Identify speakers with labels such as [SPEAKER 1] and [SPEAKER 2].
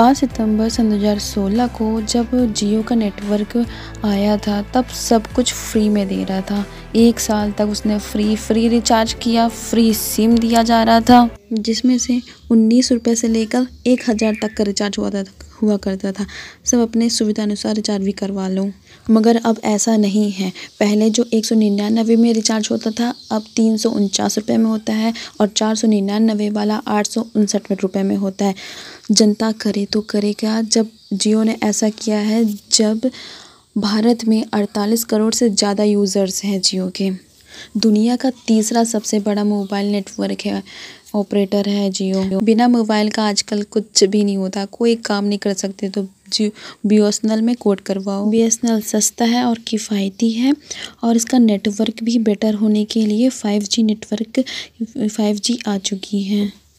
[SPEAKER 1] पाँच सितंबर सन 2016 को जब जियो का नेटवर्क आया था तब सब कुछ फ्री में दे रहा था एक साल तक उसने फ्री फ्री रिचार्ज किया फ्री सिम दिया जा रहा था जिसमें से उन्नीस रुपये से लेकर एक हज़ार तक का रिचार्ज हुआ था हुआ करता था सब अपने सुविधा अनुसार रिचार्ज भी करवा लो मगर अब ऐसा नहीं है पहले जो एक सौ निन्यानवे में रिचार्ज होता था अब तीन सौ उनचास रुपये में होता है और चार सौ निन्यानवे वाला आठ सौ उनसठ रुपये में होता है जनता करे तो करे क्या जब जियो ने ऐसा किया है जब भारत में अड़तालीस करोड़ से ज़्यादा यूज़र्स हैं जियो के दुनिया का तीसरा सबसे बड़ा मोबाइल नेटवर्क है ऑपरेटर है जियो बिना मोबाइल का आजकल कुछ भी नहीं होता कोई काम नहीं कर सकते तो Jio B S N L में कोड करवाओ बी एस एन एल सस्ता है और किफ़ायती है और इसका नेटवर्क भी बेटर होने के लिए five G network five G आ चुकी है